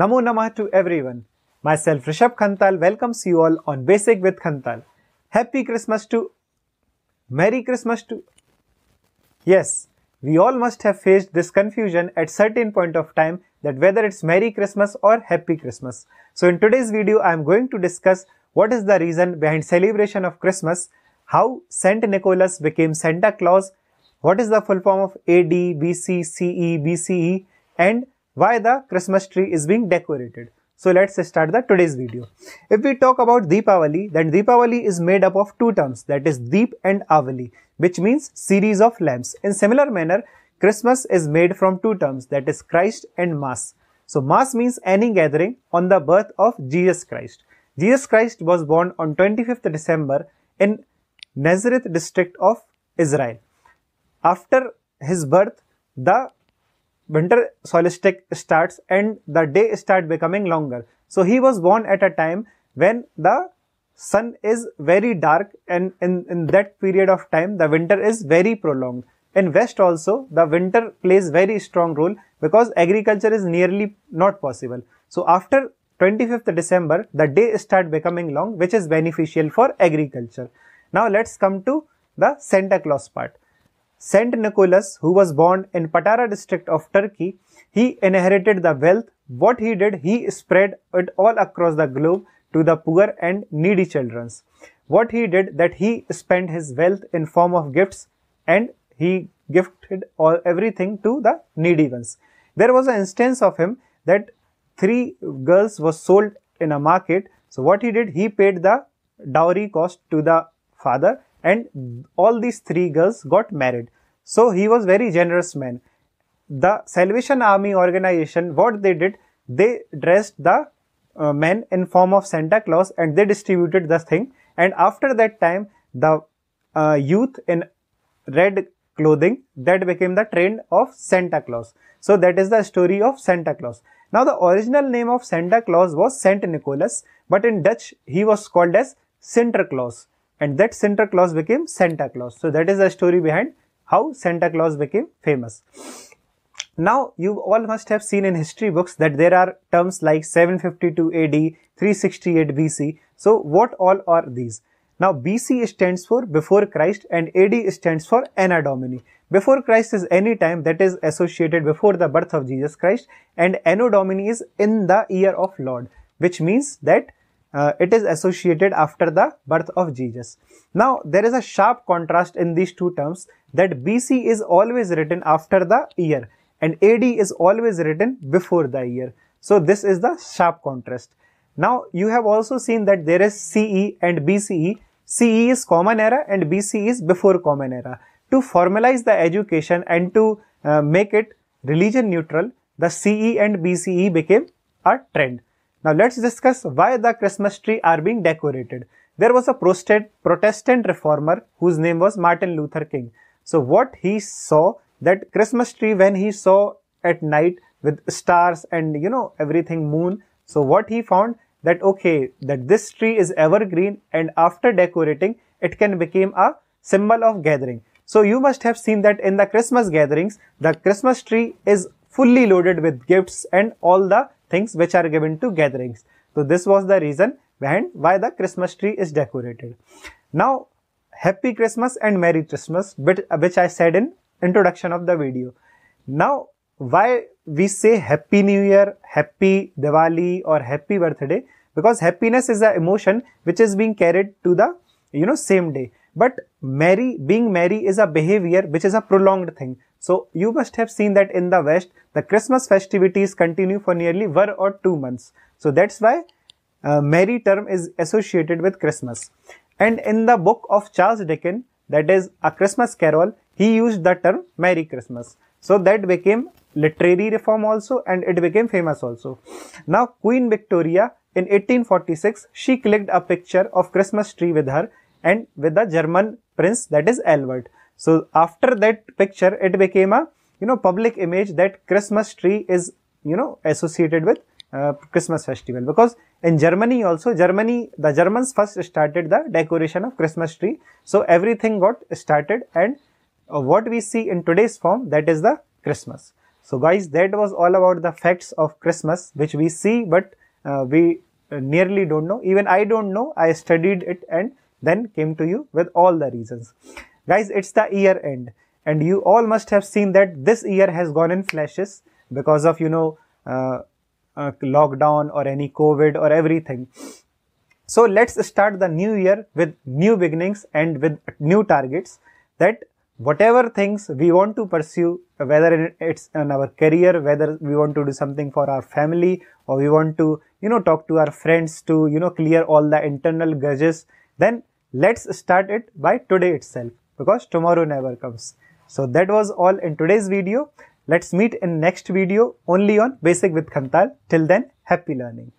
Namo Namah to everyone. Myself Rishabh Khantal welcomes you all on Basic with Khantal. Happy Christmas to. Merry Christmas to. Yes, we all must have faced this confusion at certain point of time that whether it's Merry Christmas or Happy Christmas. So in today's video, I am going to discuss what is the reason behind celebration of Christmas, how Saint Nicholas became Santa Claus, what is the full form of AD, BC, CE, BCE, and why the Christmas tree is being decorated. So let's start the today's video. If we talk about Deepavali, then Deepavali is made up of two terms that is Deep and Avali which means series of lamps. In similar manner, Christmas is made from two terms that is Christ and Mass. So Mass means any gathering on the birth of Jesus Christ. Jesus Christ was born on 25th December in Nazareth district of Israel. After his birth, the winter solstice starts and the day start becoming longer. So he was born at a time when the sun is very dark and in, in that period of time the winter is very prolonged. In west also the winter plays very strong role because agriculture is nearly not possible. So after 25th December the day start becoming long which is beneficial for agriculture. Now let's come to the Santa Claus part. Saint Nicholas, who was born in Patara district of Turkey, he inherited the wealth. What he did, he spread it all across the globe to the poor and needy children. What he did that he spent his wealth in form of gifts and he gifted all everything to the needy ones. There was an instance of him that three girls was sold in a market. So what he did, he paid the dowry cost to the father and all these three girls got married. So he was very generous man. The Salvation Army organization, what they did, they dressed the uh, men in form of Santa Claus and they distributed the thing. And after that time, the uh, youth in red clothing that became the trend of Santa Claus. So that is the story of Santa Claus. Now the original name of Santa Claus was Saint Nicholas, but in Dutch he was called as Sinterklaas and that Santa Claus became Santa Claus. So that is the story behind how Santa Claus became famous. Now you all must have seen in history books that there are terms like 752 AD, 368 BC. So what all are these? Now BC stands for before Christ and AD stands for Anno Domini. Before Christ is any time that is associated before the birth of Jesus Christ and Anno Domini is in the year of Lord which means that uh, it is associated after the birth of Jesus. Now there is a sharp contrast in these two terms that BC is always written after the year and AD is always written before the year. So this is the sharp contrast. Now you have also seen that there is CE and BCE. CE is common era and BCE is before common era. To formalize the education and to uh, make it religion neutral, the CE and BCE became a trend. Now let's discuss why the Christmas tree are being decorated. There was a Protestant reformer whose name was Martin Luther King. So what he saw that Christmas tree when he saw at night with stars and you know everything moon. So what he found that okay that this tree is evergreen and after decorating it can become a symbol of gathering. So you must have seen that in the Christmas gatherings the Christmas tree is fully loaded with gifts and all the things which are given to gatherings. So this was the reason behind why the Christmas tree is decorated. Now, Happy Christmas and Merry Christmas, which I said in introduction of the video. Now, why we say Happy New Year, Happy Diwali or Happy Birthday? Because happiness is an emotion which is being carried to the, you know, same day. But merry, being merry is a behavior which is a prolonged thing. So you must have seen that in the West, the Christmas festivities continue for nearly one or two months. So that's why uh, merry term is associated with Christmas. And in the book of Charles Dickens, that is A Christmas Carol, he used the term Merry Christmas. So that became literary reform also and it became famous also. Now Queen Victoria in 1846, she clicked a picture of Christmas tree with her and with the German prince that is Albert. So after that picture, it became a you know public image that Christmas tree is you know associated with uh, Christmas festival because in Germany also Germany the Germans first started the decoration of Christmas tree. So everything got started and uh, what we see in today's form that is the Christmas. So guys that was all about the facts of Christmas which we see but uh, we uh, nearly don't know even I don't know I studied it and then came to you with all the reasons. Guys, it's the year end and you all must have seen that this year has gone in flashes because of, you know, uh, uh, lockdown or any COVID or everything. So let's start the new year with new beginnings and with new targets that whatever things we want to pursue, whether it's in our career, whether we want to do something for our family or we want to, you know, talk to our friends to, you know, clear all the internal grudges, then let's start it by today itself because tomorrow never comes. So that was all in today's video. Let's meet in next video only on Basic with Khantal. Till then, happy learning.